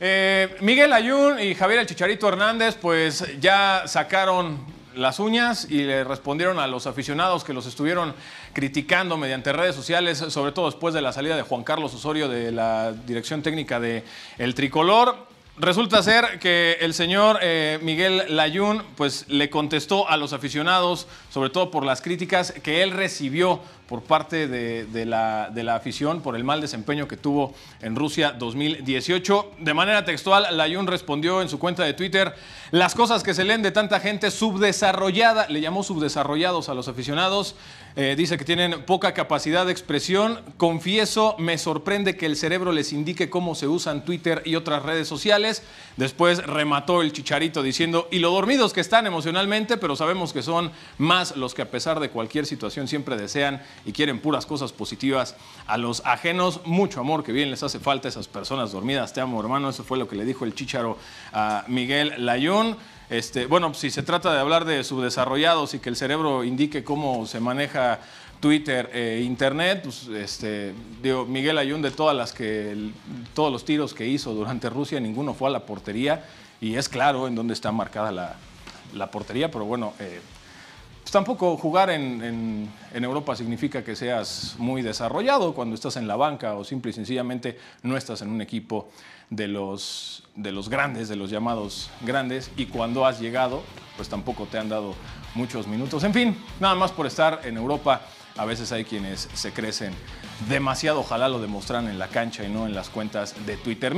Eh, Miguel Ayun y Javier El Chicharito Hernández, pues ya sacaron las uñas y le respondieron a los aficionados que los estuvieron criticando mediante redes sociales, sobre todo después de la salida de Juan Carlos Osorio de la dirección técnica de El Tricolor. Resulta ser que el señor eh, Miguel Layun pues, le contestó a los aficionados, sobre todo por las críticas que él recibió por parte de, la, afición por el mal desempeño que tuvo en Rusia 2018. De manera textual, Layún respondió en su cuenta de Twitter, las cosas que se leen de tanta gente subdesarrollada, le llamó subdesarrollados a los aficionados, eh, dice que tienen poca capacidad de expresión, confieso, me sorprende que el cerebro les indique cómo se usan Twitter y otras redes sociales Después remató el chicharito diciendo, y lo dormidos que están emocionalmente, pero sabemos que son más los que a pesar de cualquier situación siempre desean y quieren puras cosas positivas a los ajenos. Mucho amor que bien les hace falta a esas personas dormidas. Te amo, hermano. Eso fue lo que le dijo el chicharo a Miguel Layón. Este, bueno, si se trata de hablar de subdesarrollados y que el cerebro indique cómo se maneja Twitter e Internet, pues, este, digo, Miguel Ayun de todas las que, todos los tiros que hizo durante Rusia, ninguno fue a la portería y es claro en dónde está marcada la, portería, pero bueno, eh, pues tampoco jugar en, Europa significa que seas muy desarrollado cuando estás en la banca o simple y sencillamente no estás en un equipo de los, de los grandes, de los llamados grandes, y cuando has llegado, pues tampoco te han dado muchos minutos. En fin, nada más por estar en Europa. A veces hay quienes se crecen demasiado, ojalá lo demostraran en la cancha y no en las cuentas de Twitter.